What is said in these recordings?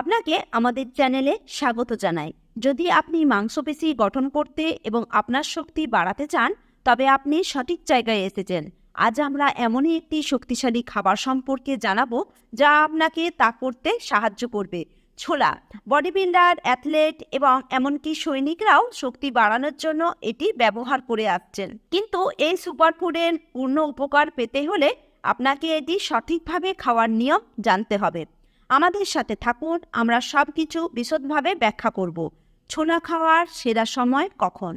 আপনাকে আমাদের চ্যানেলে স্বাগত জানাই যদি আপনি মাংসপেশি গঠন করতে এবং আপনার শক্তি বাড়াতে চান তবে আপনি সঠিক জায়গায় এসেছেন আজ আমরা এমনই একটি শক্তিশালী খাবার সম্পর্কে জানাবো যা আপনাকে তা করতে সাহায্য করবে ছোলা বডি বিল্ডার অ্যাথলেট এবং এমনকি সৈনিকরাও শক্তি বাড়ানোর জন্য এটি ব্যবহার করে আসছেন কিন্তু এই সুপারফুডের পূর্ণ উপকার পেতে হলে আপনাকে এটি সঠিকভাবে খাওয়ার নিয়ম জানতে হবে আমাদের সাথে থাকুন আমরা সব কিছু বিশদভাবে ব্যাখ্যা করব ছোলা খাওয়ার সেরা সময় কখন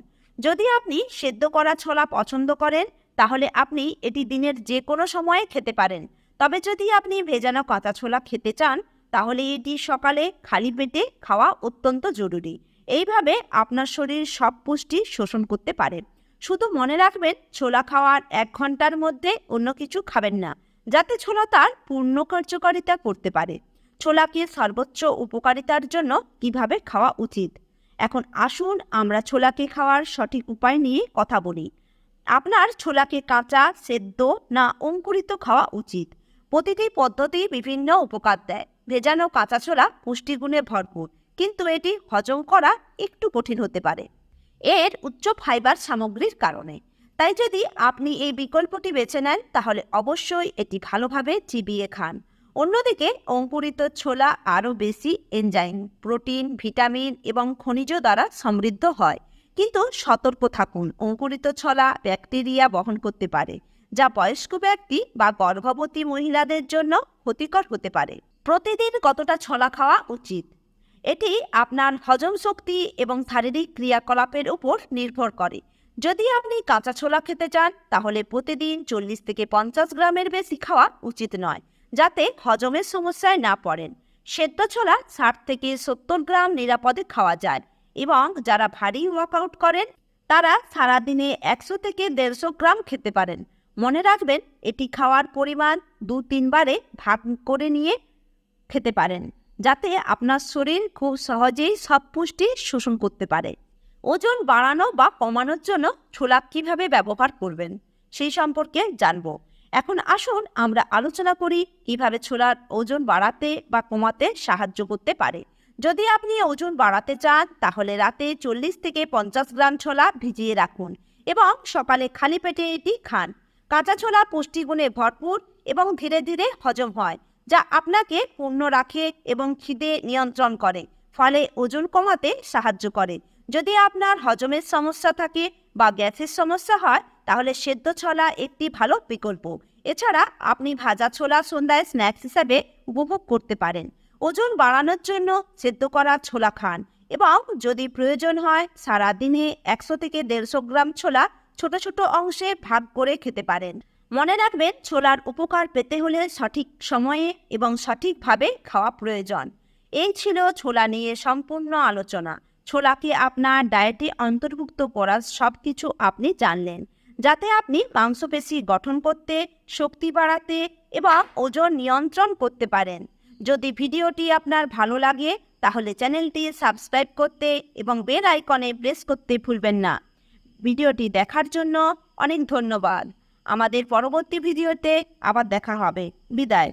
যদি আপনি সেদ্ধ করা ছোলা পছন্দ করেন তাহলে আপনি এটি দিনের যে কোনো সময়ে খেতে পারেন তবে যদি আপনি ভেজানো কাঁচা ছোলা খেতে চান তাহলে এটি সকালে খালি পেটে খাওয়া অত্যন্ত জরুরি এইভাবে আপনার শরীর সব পুষ্টি শোষণ করতে পারে শুধু মনে রাখবেন ছোলা খাওয়ার এক ঘন্টার মধ্যে অন্য কিছু খাবেন না যাতে ছোলা তার পূর্ণ কার্যকারিতা করতে পারে ছোলাকে সর্বোচ্চ উপকারিতার জন্য কিভাবে খাওয়া উচিত এখন আসুন আমরা ছোলাকে খাওয়ার সঠিক উপায় নিয়ে কথা বলি আপনার ছোলাকে কাঁচা সেদ্ধ না অঙ্কুরিত খাওয়া উচিত প্রতিটি পদ্ধতি বিভিন্ন উপকার দেয় ভেজানো কাঁচা ছোলা পুষ্টিগুণে ভরপুর কিন্তু এটি হজম করা একটু কঠিন হতে পারে এর উচ্চ ফাইবার সামগ্রীর কারণে তাই যদি আপনি এই বিকল্পটি বেছে নেন তাহলে অবশ্যই এটি ভালোভাবে চিবিয়ে খান অন্যদিকে অঙ্কুরিত ছোলা আরও বেশি এনজাইম প্রোটিন ভিটামিন এবং খনিজ দ্বারা সমৃদ্ধ হয় কিন্তু সতর্ক থাকুন অঙ্কুরিত ছোলা ব্যাকটেরিয়া বহন করতে পারে যা বয়স্ক ব্যক্তি বা গর্ভবতী মহিলাদের জন্য ক্ষতিকর হতে পারে প্রতিদিন কতটা ছোলা খাওয়া উচিত এটি আপনার হজম শক্তি এবং শারীরিক ক্রিয়াকলাপের উপর নির্ভর করে যদি আপনি কাঁচা ছোলা খেতে চান তাহলে প্রতিদিন চল্লিশ থেকে পঞ্চাশ গ্রামের বেশি খাওয়া উচিত নয় যাতে হজমের সমস্যায় না পড়েন সেদ্ধ ছোলা ষাট থেকে সত্তর গ্রাম নিরাপদে খাওয়া যায় এবং যারা ভারী ওয়ার্কআউট করেন তারা সারাদিনে একশো থেকে দেড়শো গ্রাম খেতে পারেন মনে রাখবেন এটি খাওয়ার পরিমাণ দু তিনবারে ভাগ করে নিয়ে খেতে পারেন যাতে আপনার শরীর খুব সহজেই সব পুষ্টি শোষণ করতে পারে ওজন বাড়ানো বা কমানোর জন্য ছোলা কীভাবে ব্যবহার করবেন সেই সম্পর্কে জানবো এখন আসুন আমরা আলোচনা করি কিভাবে ছোলার ওজন বাড়াতে বা কমাতে সাহায্য করতে পারে যদি আপনি ওজন বাড়াতে চান তাহলে রাতে চল্লিশ থেকে পঞ্চাশ গ্রাম ছোলা ভিজিয়ে রাখুন এবং সকালে খালি পেটে এটি খান কাঁচা ছোলা পুষ্টিগুণে ভরপুর এবং ধীরে ধীরে হজম হয় যা আপনাকে পূর্ণ রাখে এবং খিদে নিয়ন্ত্রণ করে ফলে ওজন কমাতে সাহায্য করে যদি আপনার হজমের সমস্যা থাকে বা গ্যাসের সমস্যা হয় তাহলে সেদ্ধ ছোলা একটি ভালো বিকল্প এছাড়া আপনি ভাজা ছোলা সন্ধ্যায় স্ন্যাক্স হিসাবে উপভোগ করতে পারেন ওজন বাড়ানোর জন্য সেদ্ধ করা ছোলা খান এবং যদি প্রয়োজন হয় সারা দিনে একশো থেকে দেড়শো গ্রাম ছোলা ছোট ছোট অংশে ভাগ করে খেতে পারেন মনে রাখবেন ছোলার উপকার পেতে হলে সঠিক সময়ে এবং সঠিকভাবে খাওয়া প্রয়োজন এই ছিল ছোলা নিয়ে সম্পূর্ণ আলোচনা ছোলাকে আপনার ডায়েটে অন্তর্ভুক্ত করার সব কিছু আপনি জানলেন যাতে আপনি মাংসপেশি গঠন করতে শক্তি বাড়াতে এবং ওজন নিয়ন্ত্রণ করতে পারেন যদি ভিডিওটি আপনার ভালো লাগে তাহলে চ্যানেলটি সাবস্ক্রাইব করতে এবং বেল আইকনে প্রেস করতে ভুলবেন না ভিডিওটি দেখার জন্য অনেক ধন্যবাদ আমাদের পরবর্তী ভিডিওতে আবার দেখা হবে বিদায়